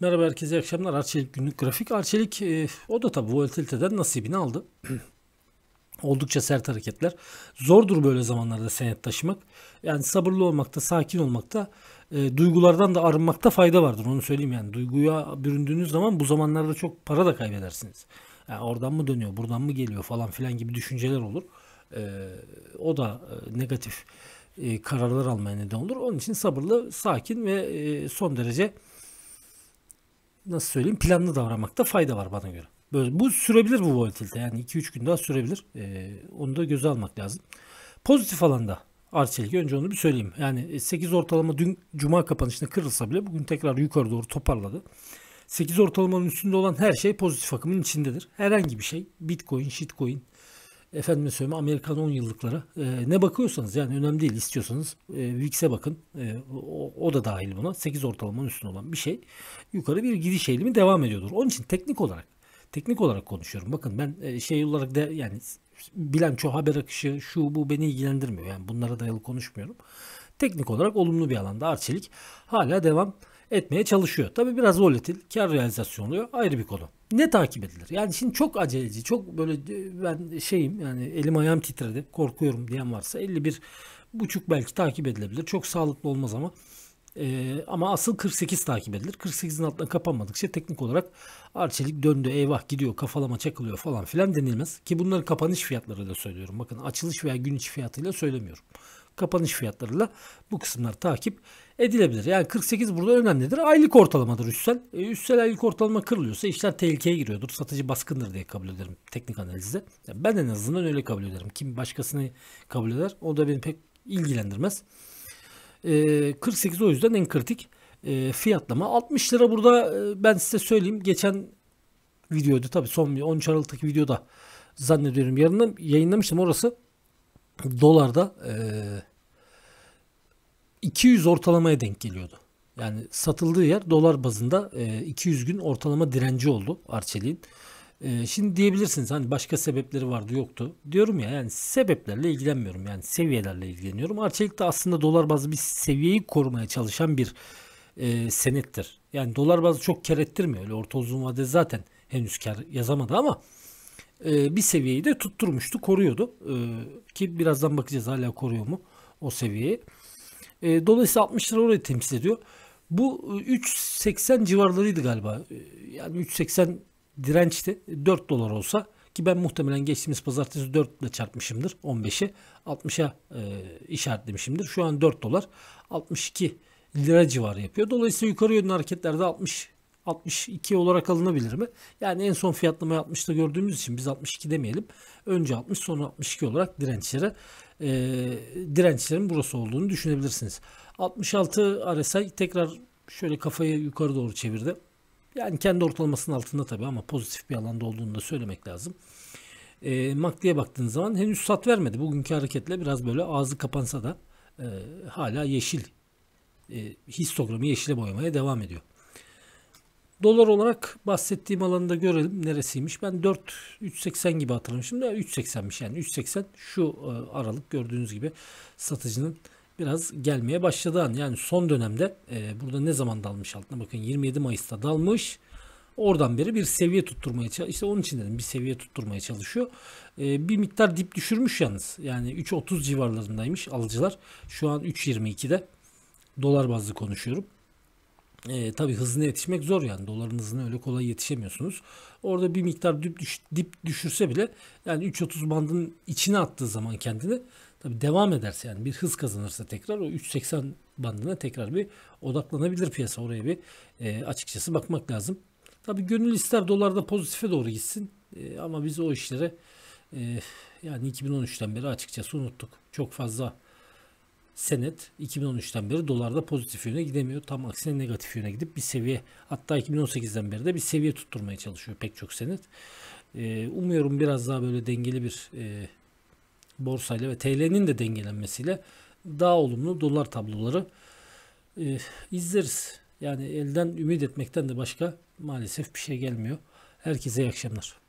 Merhaba herkese iyi akşamlar. Arçelik günlük grafik. Arçelik e, o da tabii volatiliteden nasibini aldı. Oldukça sert hareketler. Zordur böyle zamanlarda senet taşımak. Yani sabırlı olmakta, sakin olmakta, e, duygulardan da arınmakta fayda vardır. Onu söyleyeyim yani. Duyguya büründüğünüz zaman bu zamanlarda çok para da kaybedersiniz. Yani oradan mı dönüyor, buradan mı geliyor falan filan gibi düşünceler olur. E, o da e, negatif e, kararlar almaya neden olur. Onun için sabırlı, sakin ve e, son derece nasıl söyleyeyim planlı davranmakta fayda var bana göre. Böyle, bu sürebilir bu volatilite. Yani 2-3 gün daha sürebilir. E, onu da göze almak lazım. Pozitif alanda Arçelik. Önce onu bir söyleyeyim. Yani 8 e, ortalama dün cuma kapanışında kırılsa bile bugün tekrar yukarı doğru toparladı. 8 ortalamanın üstünde olan her şey pozitif akımın içindedir. Herhangi bir şey. Bitcoin, shitcoin, efendim söyleme Amerikan 10 yıllıklara e, ee, ne bakıyorsanız yani önemli değil istiyorsanız e, VIX'e bakın e, o, o da dahil buna 8 ortalamanın üstüne olan bir şey yukarı bir gidiş eğilimi devam ediyordur. Onun için teknik olarak teknik olarak konuşuyorum. Bakın ben e, şey olarak da yani bilanço haber akışı şu bu beni ilgilendirmiyor. Yani bunlara dayalı konuşmuyorum. Teknik olarak olumlu bir alanda arçelik hala devam ediyor etmeye çalışıyor. Tabii biraz volatil, kar realizasyonluyor ayrı bir konu. Ne takip edilir? Yani şimdi çok aceleci, çok böyle e, ben şeyim yani elim ayağım titredi, korkuyorum diyen varsa 51 buçuk belki takip edilebilir. Çok sağlıklı olmaz ama. Ee, ama asıl 48 takip edilir. 48'in altına kapanmadıkça teknik olarak arçelik döndü eyvah gidiyor kafalama çakılıyor falan filan denilmez. Ki bunları kapanış fiyatları da söylüyorum. Bakın açılış veya gün içi fiyatıyla söylemiyorum kapanış fiyatlarıyla bu kısımlar takip edilebilir. Yani 48 burada önemlidir. Aylık ortalamadır üstsel. E, üstsel aylık ortalama kırılıyorsa işler tehlikeye giriyordur. Satıcı baskındır diye kabul ederim teknik analizde. Yani ben en azından öyle kabul ederim. Kim başkasını kabul eder o da beni pek ilgilendirmez. E, 48 o yüzden en kritik e, fiyatlama. 60 lira burada e, ben size söyleyeyim. Geçen videoydu tabii son 13 Aralık'taki videoda zannediyorum yarın yayınlamıştım orası dolarda e, 200 ortalamaya denk geliyordu. Yani satıldığı yer dolar bazında e, 200 gün ortalama direnci oldu Arçelik'in. E, şimdi diyebilirsiniz hani başka sebepleri vardı yoktu. Diyorum ya yani sebeplerle ilgilenmiyorum. Yani seviyelerle ilgileniyorum. Arçelik de aslında dolar bazlı bir seviyeyi korumaya çalışan bir e, senettir. Yani dolar bazlı çok kar ettirmiyor. Öyle orta uzun vade zaten henüz kar yazamadı ama e, bir seviyeyi de tutturmuştu, koruyordu. E, ki birazdan bakacağız hala koruyor mu o seviyeyi. E, dolayısıyla 60 lira orayı temsil ediyor. Bu 3.80 civarlarıydı galiba. Yani 3.80 dirençti. 4 dolar olsa ki ben muhtemelen geçtiğimiz pazartesi 4 ile çarpmışımdır 15'e 60'a e, işaretlemişimdir. Şu an 4 dolar 62 lira civarı yapıyor. Dolayısıyla yukarı yönlü hareketlerde 60 62 olarak alınabilir mi? Yani en son fiyatlamayı 60'ta gördüğümüz için biz 62 demeyelim. Önce 60 sonra 62 olarak dirençlere e, dirençlerin burası olduğunu düşünebilirsiniz. 66 RSI tekrar şöyle kafayı yukarı doğru çevirdi. Yani kendi ortalamasının altında tabii ama pozitif bir alanda olduğunu da söylemek lazım. E, MACD'ye baktığınız zaman henüz sat vermedi. Bugünkü hareketle biraz böyle ağzı kapansa da e, hala yeşil e, histogramı yeşile boyamaya devam ediyor. Dolar olarak bahsettiğim alanda görelim neresiymiş. Ben 4 3.80 gibi hatırlamışım da 3.80'miş yani 3.80 şu e, aralık gördüğünüz gibi satıcının biraz gelmeye başladığı an. Yani son dönemde e, burada ne zaman dalmış altına bakın 27 Mayıs'ta dalmış. Oradan beri bir seviye tutturmaya çalışıyor. İşte onun için dedim bir seviye tutturmaya çalışıyor. E, bir miktar dip düşürmüş yalnız. Yani 3.30 civarlarındaymış alıcılar. Şu an 3.22'de dolar bazlı konuşuyorum. E, tabii hızına yetişmek zor yani doların hızına öyle kolay yetişemiyorsunuz. Orada bir miktar dip, düş, dip düşürse bile yani 3.30 bandın içine attığı zaman kendini tabi devam ederse yani bir hız kazanırsa tekrar o 3.80 bandına tekrar bir odaklanabilir piyasa oraya bir e, açıkçası bakmak lazım. tabi gönül ister dolarda pozitife doğru gitsin e, ama biz o işlere e, yani 2013'ten beri açıkçası unuttuk. Çok fazla senet 2013'ten beri dolarda pozitif yöne gidemiyor. Tam aksine negatif yöne gidip bir seviye hatta 2018'den beri de bir seviye tutturmaya çalışıyor pek çok senet. Ee, umuyorum biraz daha böyle dengeli bir e, borsayla ve TL'nin de dengelenmesiyle daha olumlu dolar tabloları e, izleriz. Yani elden ümit etmekten de başka maalesef bir şey gelmiyor. Herkese iyi akşamlar.